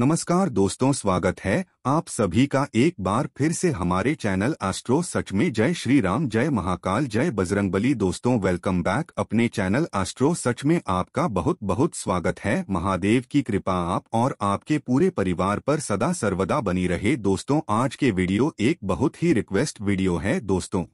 नमस्कार दोस्तों स्वागत है आप सभी का एक बार फिर से हमारे चैनल एस्ट्रो सच में जय श्री राम जय महाकाल जय बजरंगबली दोस्तों वेलकम बैक अपने चैनल एस्ट्रो सच में आपका बहुत बहुत स्वागत है महादेव की कृपा आप और आपके पूरे परिवार पर सदा सर्वदा बनी रहे दोस्तों आज के वीडियो एक बहुत ही रिक्वेस्ट वीडियो है दोस्तों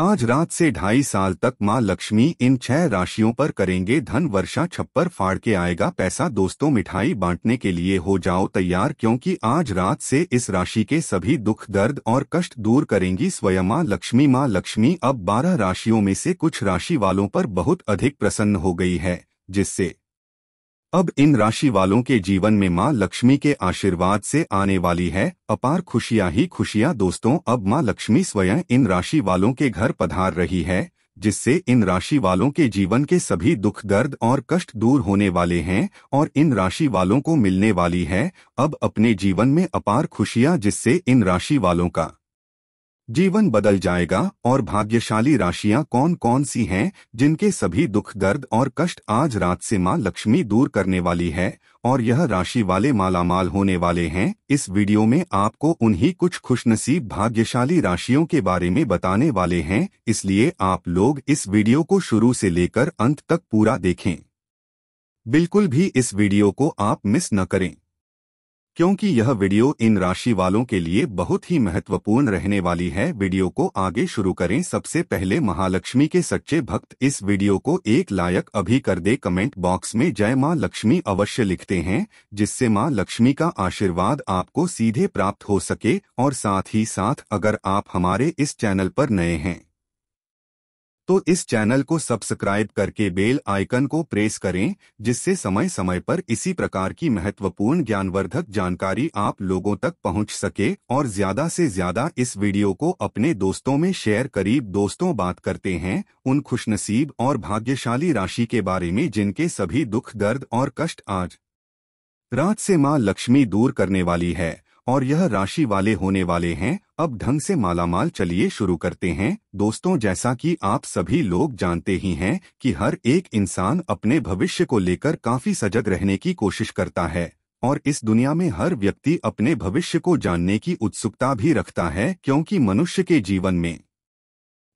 आज रात से ढाई साल तक मां लक्ष्मी इन छह राशियों पर करेंगे धन वर्षा छप्पर फाड़ के आएगा पैसा दोस्तों मिठाई बांटने के लिए हो जाओ तैयार क्योंकि आज रात से इस राशि के सभी दुख दर्द और कष्ट दूर करेंगी स्वयं मां लक्ष्मी मां लक्ष्मी अब बारह राशियों में से कुछ राशि वालों पर बहुत अधिक प्रसन्न हो गई है जिससे अब इन राशि वालों के जीवन में मां लक्ष्मी के आशीर्वाद से आने वाली है अपार खुशियां ही खुशियां दोस्तों अब मां लक्ष्मी स्वयं इन राशि वालों के घर पधार रही है जिससे इन राशि वालों के जीवन के सभी दुख दर्द और कष्ट दूर होने वाले हैं और इन राशि वालों को मिलने वाली है अब अपने जीवन में अपार खुशियां जिससे इन राशि वालों का जीवन बदल जाएगा और भाग्यशाली राशियां कौन कौन सी हैं जिनके सभी दुख दर्द और कष्ट आज रात से मां लक्ष्मी दूर करने वाली है और यह राशि वाले मालामाल होने वाले हैं इस वीडियो में आपको उन्हीं कुछ खुशनसीब भाग्यशाली राशियों के बारे में बताने वाले हैं इसलिए आप लोग इस वीडियो को शुरू से लेकर अंत तक पूरा देखें बिल्कुल भी इस वीडियो को आप मिस न करें क्योंकि यह वीडियो इन राशि वालों के लिए बहुत ही महत्वपूर्ण रहने वाली है वीडियो को आगे शुरू करें सबसे पहले महालक्ष्मी के सच्चे भक्त इस वीडियो को एक लायक अभी कर दे कमेंट बॉक्स में जय माँ लक्ष्मी अवश्य लिखते हैं जिससे माँ लक्ष्मी का आशीर्वाद आपको सीधे प्राप्त हो सके और साथ ही साथ अगर आप हमारे इस चैनल पर नए हैं तो इस चैनल को सब्सक्राइब करके बेल आइकन को प्रेस करें जिससे समय समय पर इसी प्रकार की महत्वपूर्ण ज्ञानवर्धक जानकारी आप लोगों तक पहुंच सके और ज्यादा से ज्यादा इस वीडियो को अपने दोस्तों में शेयर करीब दोस्तों बात करते हैं उन खुशनसीब और भाग्यशाली राशि के बारे में जिनके सभी दुख दर्द और कष्ट आज रात से माँ लक्ष्मी दूर करने वाली है और यह राशि वाले होने वाले हैं अब ढंग से मालामाल चलिए शुरू करते हैं दोस्तों जैसा कि आप सभी लोग जानते ही हैं कि हर एक इंसान अपने भविष्य को लेकर काफी सजग रहने की कोशिश करता है और इस दुनिया में हर व्यक्ति अपने भविष्य को जानने की उत्सुकता भी रखता है क्योंकि मनुष्य के जीवन में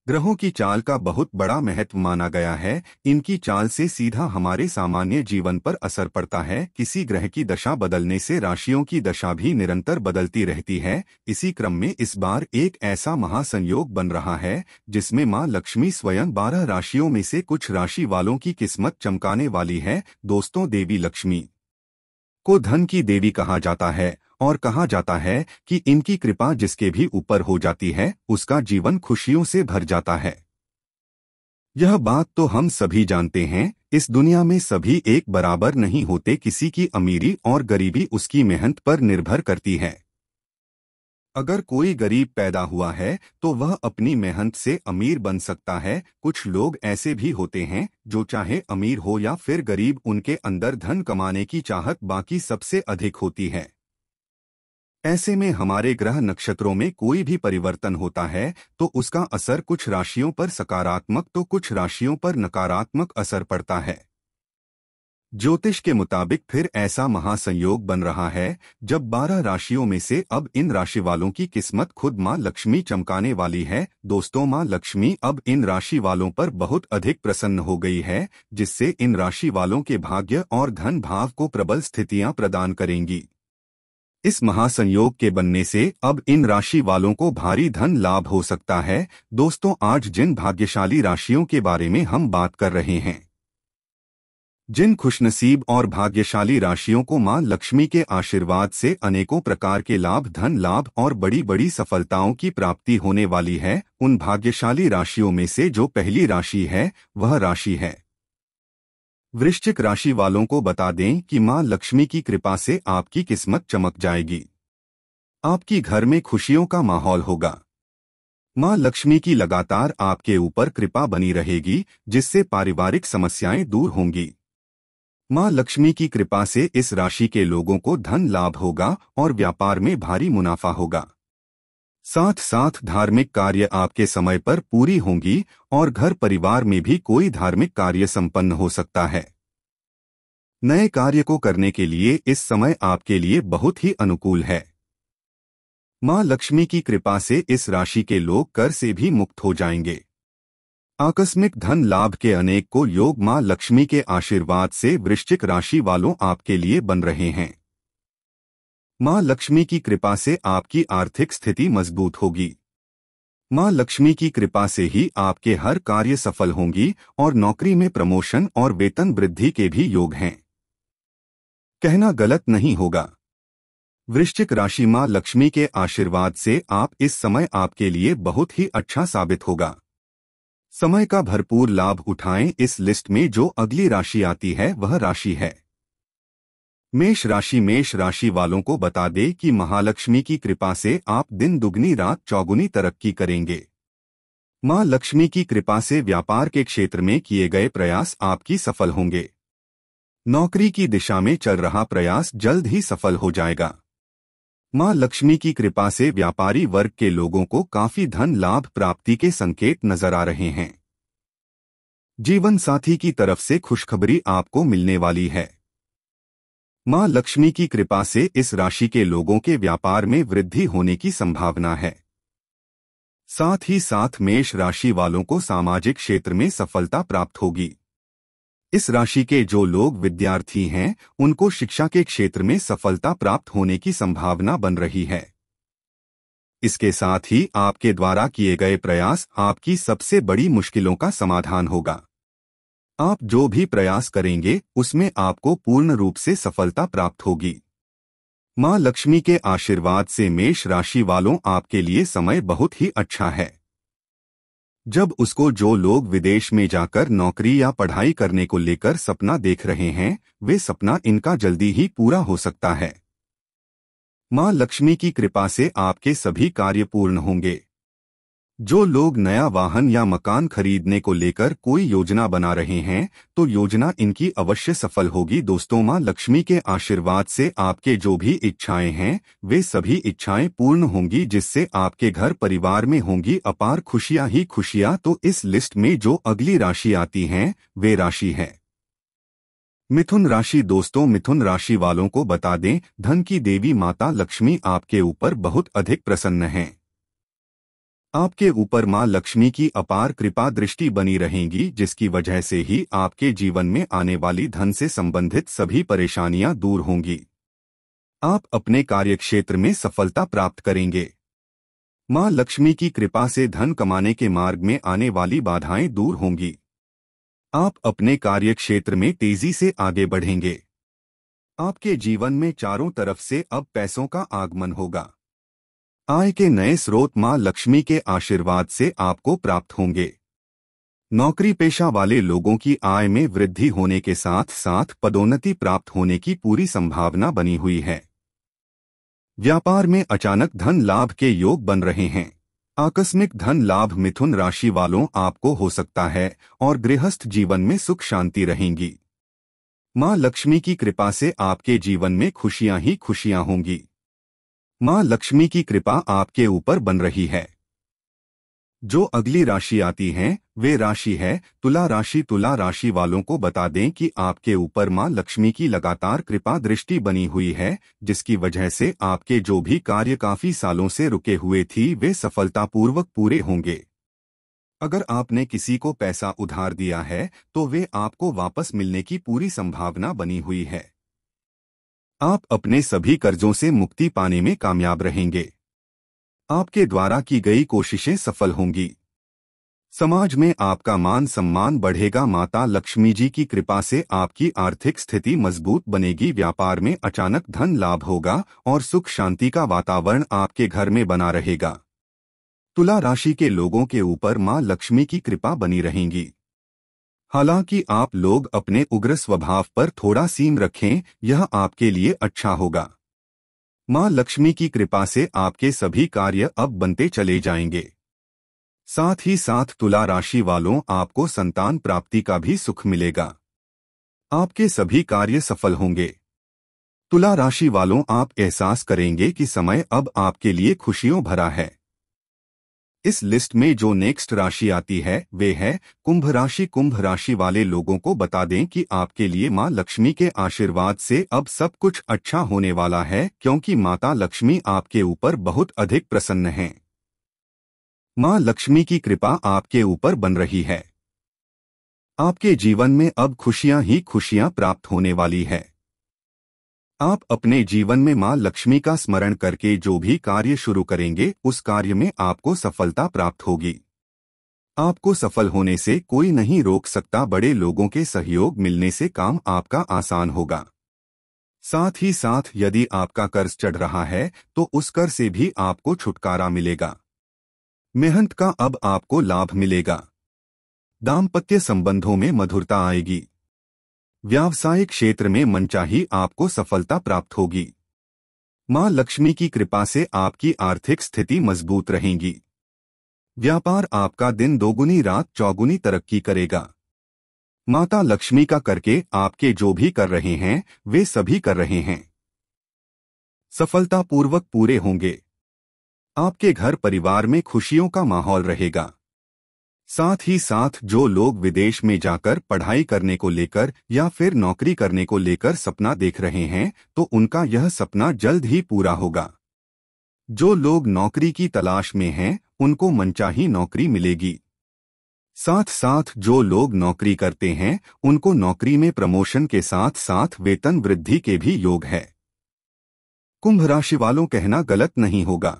ग्रहों की चाल का बहुत बड़ा महत्व माना गया है इनकी चाल से सीधा हमारे सामान्य जीवन पर असर पड़ता है किसी ग्रह की दशा बदलने से राशियों की दशा भी निरंतर बदलती रहती है इसी क्रम में इस बार एक ऐसा महासंयोग बन रहा है जिसमें मां लक्ष्मी स्वयं बारह राशियों में से कुछ राशि वालों की किस्मत चमकाने वाली है दोस्तों देवी लक्ष्मी को धन की देवी कहा जाता है और कहा जाता है कि इनकी कृपा जिसके भी ऊपर हो जाती है उसका जीवन खुशियों से भर जाता है यह बात तो हम सभी जानते हैं इस दुनिया में सभी एक बराबर नहीं होते किसी की अमीरी और गरीबी उसकी मेहनत पर निर्भर करती है अगर कोई गरीब पैदा हुआ है तो वह अपनी मेहनत से अमीर बन सकता है कुछ लोग ऐसे भी होते हैं जो चाहे अमीर हो या फिर गरीब उनके अंदर धन कमाने की चाहत बाकी सबसे अधिक होती है ऐसे में हमारे ग्रह नक्षत्रों में कोई भी परिवर्तन होता है तो उसका असर कुछ राशियों पर सकारात्मक तो कुछ राशियों पर नकारात्मक असर पड़ता है ज्योतिष के मुताबिक फिर ऐसा महासंयोग बन रहा है जब बारह राशियों में से अब इन राशि वालों की किस्मत खुद मां लक्ष्मी चमकाने वाली है दोस्तों मां लक्ष्मी अब इन राशि वालों पर बहुत अधिक प्रसन्न हो गई है जिससे इन राशि वालों के भाग्य और धन भाव को प्रबल स्थितियां प्रदान करेंगी इस महासंयोग के बनने से अब इन राशि वालों को भारी धन लाभ हो सकता है दोस्तों आज जिन भाग्यशाली राशियों के बारे में हम बात कर रहे हैं जिन खुशनसीब और भाग्यशाली राशियों को मां लक्ष्मी के आशीर्वाद से अनेकों प्रकार के लाभ धन लाभ और बड़ी बड़ी सफलताओं की प्राप्ति होने वाली है उन भाग्यशाली राशियों में से जो पहली राशि है वह राशि है वृश्चिक राशि वालों को बता दें कि मां लक्ष्मी की कृपा से आपकी किस्मत चमक जाएगी आपकी घर में खुशियों का माहौल होगा मां लक्ष्मी की लगातार आपके ऊपर कृपा बनी रहेगी जिससे पारिवारिक समस्याएं दूर होंगी मां लक्ष्मी की कृपा से इस राशि के लोगों को धन लाभ होगा और व्यापार में भारी मुनाफा होगा साथ साथ धार्मिक कार्य आपके समय पर पूरी होंगी और घर परिवार में भी कोई धार्मिक कार्य संपन्न हो सकता है नए कार्य को करने के लिए इस समय आपके लिए बहुत ही अनुकूल है मां लक्ष्मी की कृपा से इस राशि के लोग कर से भी मुक्त हो जाएंगे आकस्मिक धन लाभ के अनेक को योग मां लक्ष्मी के आशीर्वाद से वृश्चिक राशि वालों आपके लिए बन रहे हैं माँ लक्ष्मी की कृपा से आपकी आर्थिक स्थिति मजबूत होगी माँ लक्ष्मी की कृपा से ही आपके हर कार्य सफल होंगी और नौकरी में प्रमोशन और वेतन वृद्धि के भी योग हैं कहना गलत नहीं होगा वृश्चिक राशि माँ लक्ष्मी के आशीर्वाद से आप इस समय आपके लिए बहुत ही अच्छा साबित होगा समय का भरपूर लाभ उठाएं इस लिस्ट में जो अगली राशि आती है वह राशि है मेष राशि मेष राशि वालों को बता दे कि महालक्ष्मी की कृपा से आप दिन दुगनी रात चौगुनी तरक्की करेंगे मां लक्ष्मी की कृपा से व्यापार के क्षेत्र में किए गए प्रयास आपकी सफल होंगे नौकरी की दिशा में चल रहा प्रयास जल्द ही सफल हो जाएगा मां लक्ष्मी की कृपा से व्यापारी वर्ग के लोगों को काफी धन लाभ प्राप्ति के संकेत नजर आ रहे हैं जीवन साथी की तरफ से खुशखबरी आपको मिलने वाली है मां लक्ष्मी की कृपा से इस राशि के लोगों के व्यापार में वृद्धि होने की संभावना है साथ ही साथ मेष राशि वालों को सामाजिक क्षेत्र में सफलता प्राप्त होगी इस राशि के जो लोग विद्यार्थी हैं उनको शिक्षा के क्षेत्र में सफलता प्राप्त होने की संभावना बन रही है इसके साथ ही आपके द्वारा किए गए प्रयास आपकी सबसे बड़ी मुश्किलों का समाधान होगा आप जो भी प्रयास करेंगे उसमें आपको पूर्ण रूप से सफलता प्राप्त होगी माँ लक्ष्मी के आशीर्वाद से मेष राशि वालों आपके लिए समय बहुत ही अच्छा है जब उसको जो लोग विदेश में जाकर नौकरी या पढ़ाई करने को लेकर सपना देख रहे हैं वे सपना इनका जल्दी ही पूरा हो सकता है माँ लक्ष्मी की कृपा से आपके सभी कार्य पूर्ण होंगे जो लोग नया वाहन या मकान खरीदने को लेकर कोई योजना बना रहे हैं तो योजना इनकी अवश्य सफल होगी दोस्तों माँ लक्ष्मी के आशीर्वाद से आपके जो भी इच्छाएं हैं वे सभी इच्छाएं पूर्ण होंगी जिससे आपके घर परिवार में होंगी अपार खुशियां ही खुशियां तो इस लिस्ट में जो अगली राशि आती हैं वे राशि है मिथुन राशि दोस्तों मिथुन राशि वालों को बता दें धन की देवी माता लक्ष्मी आपके ऊपर बहुत अधिक प्रसन्न हैं आपके ऊपर मां लक्ष्मी की अपार कृपा दृष्टि बनी रहेगी जिसकी वजह से ही आपके जीवन में आने वाली धन से संबंधित सभी परेशानियां दूर होंगी आप अपने कार्यक्षेत्र में सफलता प्राप्त करेंगे मां लक्ष्मी की कृपा से धन कमाने के मार्ग में आने वाली बाधाएं दूर होंगी आप अपने कार्यक्षेत्र में तेजी से आगे बढ़ेंगे आपके जीवन में चारों तरफ से अब पैसों का आगमन होगा आय के नए स्रोत मां लक्ष्मी के आशीर्वाद से आपको प्राप्त होंगे नौकरी पेशा वाले लोगों की आय में वृद्धि होने के साथ साथ पदोन्नति प्राप्त होने की पूरी संभावना बनी हुई है व्यापार में अचानक धन लाभ के योग बन रहे हैं आकस्मिक धन लाभ मिथुन राशि वालों आपको हो सकता है और गृहस्थ जीवन में सुख शांति रहेंगी मां लक्ष्मी की कृपा से आपके जीवन में खुशियां ही खुशियां होंगी मां लक्ष्मी की कृपा आपके ऊपर बन रही है जो अगली राशि आती है वे राशि है तुला राशि तुला राशि वालों को बता दें कि आपके ऊपर मां लक्ष्मी की लगातार कृपा दृष्टि बनी हुई है जिसकी वजह से आपके जो भी कार्य काफी सालों से रुके हुए थी वे सफलतापूर्वक पूरे होंगे अगर आपने किसी को पैसा उधार दिया है तो वे आपको वापस मिलने की पूरी संभावना बनी हुई है आप अपने सभी कर्जों से मुक्ति पाने में कामयाब रहेंगे आपके द्वारा की गई कोशिशें सफल होंगी समाज में आपका मान सम्मान बढ़ेगा माता लक्ष्मी जी की कृपा से आपकी आर्थिक स्थिति मजबूत बनेगी व्यापार में अचानक धन लाभ होगा और सुख शांति का वातावरण आपके घर में बना रहेगा तुला राशि के लोगों के ऊपर मां लक्ष्मी की कृपा बनी रहेंगी हालांकि आप लोग अपने उग्र स्वभाव पर थोड़ा सीम रखें यह आपके लिए अच्छा होगा माँ लक्ष्मी की कृपा से आपके सभी कार्य अब बनते चले जाएंगे साथ ही साथ तुला राशि वालों आपको संतान प्राप्ति का भी सुख मिलेगा आपके सभी कार्य सफल होंगे तुला राशि वालों आप एहसास करेंगे कि समय अब आपके लिए खुशियों भरा है इस लिस्ट में जो नेक्स्ट राशि आती है वे है कुंभ राशि कुंभ राशि वाले लोगों को बता दें कि आपके लिए मां लक्ष्मी के आशीर्वाद से अब सब कुछ अच्छा होने वाला है क्योंकि माता लक्ष्मी आपके ऊपर बहुत अधिक प्रसन्न है मां लक्ष्मी की कृपा आपके ऊपर बन रही है आपके जीवन में अब खुशियां ही खुशियां प्राप्त होने वाली है आप अपने जीवन में मां लक्ष्मी का स्मरण करके जो भी कार्य शुरू करेंगे उस कार्य में आपको सफलता प्राप्त होगी आपको सफल होने से कोई नहीं रोक सकता बड़े लोगों के सहयोग मिलने से काम आपका आसान होगा साथ ही साथ यदि आपका कर्ज चढ़ रहा है तो उस कर से भी आपको छुटकारा मिलेगा मेहनत का अब आपको लाभ मिलेगा दाम्पत्य संबंधों में मधुरता आएगी व्यावसायिक क्षेत्र में मनचाही आपको सफलता प्राप्त होगी मां लक्ष्मी की कृपा से आपकी आर्थिक स्थिति मजबूत रहेगी व्यापार आपका दिन दोगुनी रात चौगुनी तरक्की करेगा माता लक्ष्मी का करके आपके जो भी कर रहे हैं वे सभी कर रहे हैं सफलतापूर्वक पूरे होंगे आपके घर परिवार में खुशियों का माहौल रहेगा साथ ही साथ जो लोग विदेश में जाकर पढ़ाई करने को लेकर या फिर नौकरी करने को लेकर सपना देख रहे हैं तो उनका यह सपना जल्द ही पूरा होगा जो लोग नौकरी की तलाश में हैं उनको मनचाही नौकरी मिलेगी साथ साथ जो लोग नौकरी करते हैं उनको नौकरी में प्रमोशन के साथ साथ वेतन वृद्धि के भी योग है कुंभ राशि वालों कहना गलत नहीं होगा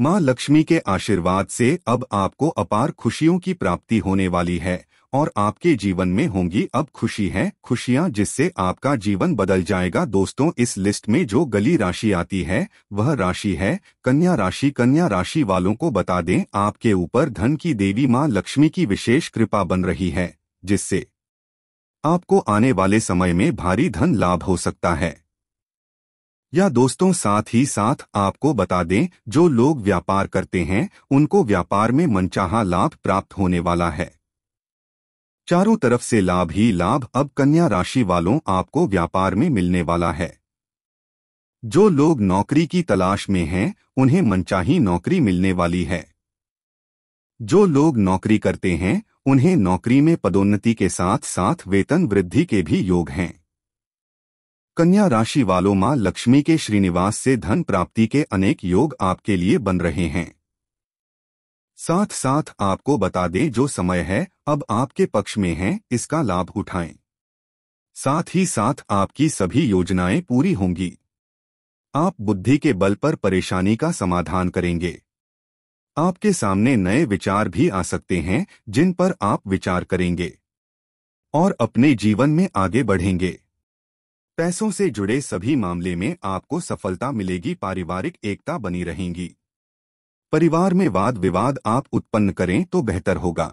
माँ लक्ष्मी के आशीर्वाद से अब आपको अपार खुशियों की प्राप्ति होने वाली है और आपके जीवन में होंगी अब खुशी है खुशियां जिससे आपका जीवन बदल जाएगा दोस्तों इस लिस्ट में जो गली राशि आती है वह राशि है कन्या राशि कन्या राशि वालों को बता दें आपके ऊपर धन की देवी माँ लक्ष्मी की विशेष कृपा बन रही है जिससे आपको आने वाले समय में भारी धन लाभ हो सकता है या दोस्तों साथ ही साथ आपको बता दें जो लोग व्यापार करते हैं उनको व्यापार में मनचाहा लाभ प्राप्त होने वाला है चारों तरफ से लाभ ही लाभ अब कन्या राशि वालों आपको व्यापार में मिलने वाला है जो लोग नौकरी की तलाश में हैं उन्हें मनचाही नौकरी मिलने वाली है जो लोग नौकरी करते हैं उन्हें नौकरी में पदोन्नति के साथ साथ वेतन वृद्धि के भी योग हैं कन्या राशि वालों मां लक्ष्मी के श्रीनिवास से धन प्राप्ति के अनेक योग आपके लिए बन रहे हैं साथ साथ आपको बता दें जो समय है अब आपके पक्ष में है इसका लाभ उठाएं साथ ही साथ आपकी सभी योजनाएं पूरी होंगी आप बुद्धि के बल पर परेशानी का समाधान करेंगे आपके सामने नए विचार भी आ सकते हैं जिन पर आप विचार करेंगे और अपने जीवन में आगे बढ़ेंगे पैसों से जुड़े सभी मामले में आपको सफलता मिलेगी पारिवारिक एकता बनी रहेगी परिवार में वाद विवाद आप उत्पन्न करें तो बेहतर होगा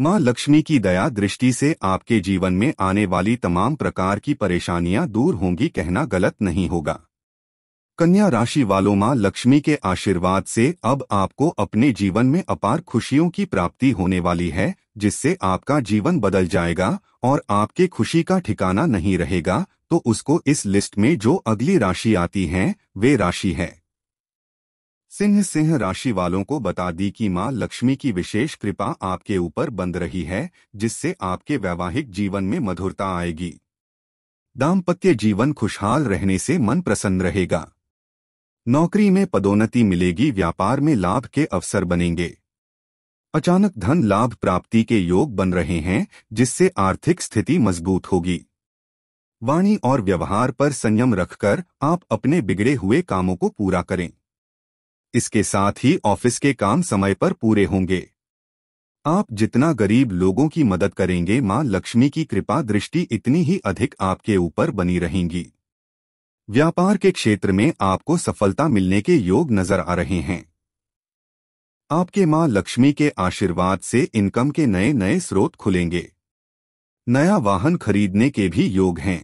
मां लक्ष्मी की दया दृष्टि से आपके जीवन में आने वाली तमाम प्रकार की परेशानियां दूर होंगी कहना गलत नहीं होगा कन्या राशि वालों मां लक्ष्मी के आशीर्वाद से अब आपको अपने जीवन में अपार खुशियों की प्राप्ति होने वाली है जिससे आपका जीवन बदल जाएगा और आपके खुशी का ठिकाना नहीं रहेगा तो उसको इस लिस्ट में जो अगली राशि आती है वे राशि है सिंह सिंह राशि वालों को बता दी कि मां लक्ष्मी की विशेष कृपा आपके ऊपर बंद रही है जिससे आपके वैवाहिक जीवन में मधुरता आएगी दाम्पत्य जीवन खुशहाल रहने से मन प्रसन्न रहेगा नौकरी में पदोन्नति मिलेगी व्यापार में लाभ के अवसर बनेंगे अचानक धन लाभ प्राप्ति के योग बन रहे हैं जिससे आर्थिक स्थिति मजबूत होगी वाणी और व्यवहार पर संयम रखकर आप अपने बिगड़े हुए कामों को पूरा करें इसके साथ ही ऑफिस के काम समय पर पूरे होंगे आप जितना गरीब लोगों की मदद करेंगे मां लक्ष्मी की कृपा दृष्टि इतनी ही अधिक आपके ऊपर बनी रहेंगी व्यापार के क्षेत्र में आपको सफलता मिलने के योग नजर आ रहे हैं आपके मां लक्ष्मी के आशीर्वाद से इनकम के नए नए स्रोत खुलेंगे नया वाहन खरीदने के भी योग हैं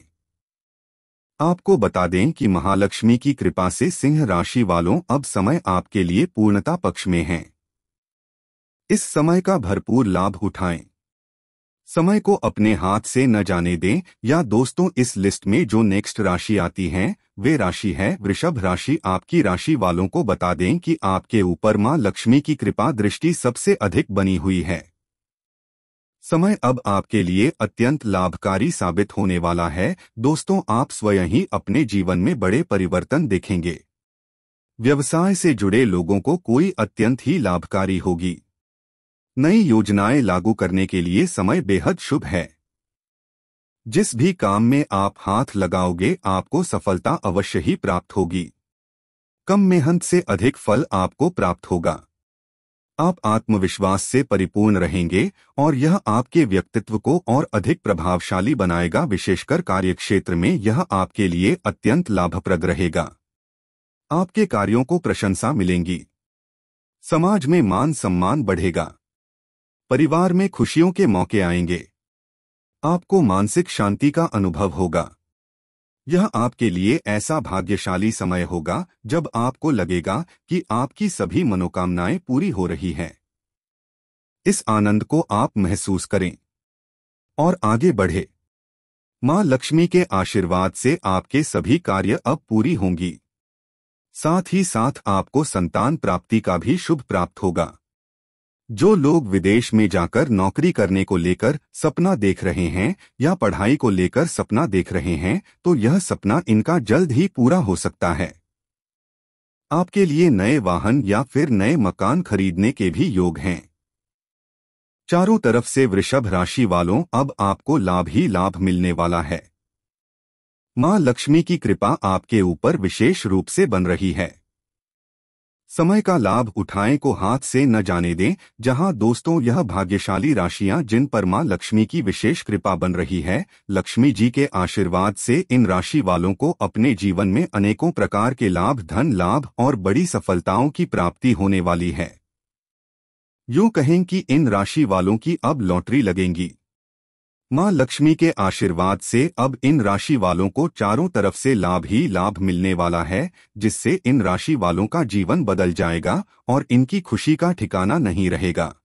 आपको बता दें कि महालक्ष्मी की कृपा से सिंह राशि वालों अब समय आपके लिए पूर्णता पक्ष में है इस समय का भरपूर लाभ उठाएं समय को अपने हाथ से न जाने दें या दोस्तों इस लिस्ट में जो नेक्स्ट राशि आती है वे राशि है वृषभ राशि आपकी राशि वालों को बता दें कि आपके ऊपर मां लक्ष्मी की कृपा दृष्टि सबसे अधिक बनी हुई है समय अब आपके लिए अत्यंत लाभकारी साबित होने वाला है दोस्तों आप स्वयं ही अपने जीवन में बड़े परिवर्तन देखेंगे व्यवसाय से जुड़े लोगों को कोई अत्यंत ही लाभकारी होगी नई योजनाएं लागू करने के लिए समय बेहद शुभ है जिस भी काम में आप हाथ लगाओगे आपको सफलता अवश्य ही प्राप्त होगी कम मेहनत से अधिक फल आपको प्राप्त होगा आप आत्मविश्वास से परिपूर्ण रहेंगे और यह आपके व्यक्तित्व को और अधिक प्रभावशाली बनाएगा विशेषकर कार्यक्षेत्र में यह आपके लिए अत्यंत लाभप्रद रहेगा आपके कार्यों को प्रशंसा मिलेंगी समाज में मान सम्मान बढ़ेगा परिवार में खुशियों के मौके आएंगे आपको मानसिक शांति का अनुभव होगा यह आपके लिए ऐसा भाग्यशाली समय होगा जब आपको लगेगा कि आपकी सभी मनोकामनाएं पूरी हो रही हैं इस आनंद को आप महसूस करें और आगे बढ़े मां लक्ष्मी के आशीर्वाद से आपके सभी कार्य अब पूरी होंगी साथ ही साथ आपको संतान प्राप्ति का भी शुभ प्राप्त होगा जो लोग विदेश में जाकर नौकरी करने को लेकर सपना देख रहे हैं या पढ़ाई को लेकर सपना देख रहे हैं तो यह सपना इनका जल्द ही पूरा हो सकता है आपके लिए नए वाहन या फिर नए मकान खरीदने के भी योग हैं चारों तरफ से वृषभ राशि वालों अब आपको लाभ ही लाभ मिलने वाला है मां लक्ष्मी की कृपा आपके ऊपर विशेष रूप से बन रही है समय का लाभ उठाएं को हाथ से न जाने दें जहां दोस्तों यह भाग्यशाली राशियां जिन पर मां लक्ष्मी की विशेष कृपा बन रही है लक्ष्मी जी के आशीर्वाद से इन राशि वालों को अपने जीवन में अनेकों प्रकार के लाभ धन लाभ और बड़ी सफलताओं की प्राप्ति होने वाली है यूं कहें कि इन राशि वालों की अब लॉटरी लगेंगी मां लक्ष्मी के आशीर्वाद से अब इन राशि वालों को चारों तरफ से लाभ ही लाभ मिलने वाला है जिससे इन राशि वालों का जीवन बदल जाएगा और इनकी खुशी का ठिकाना नहीं रहेगा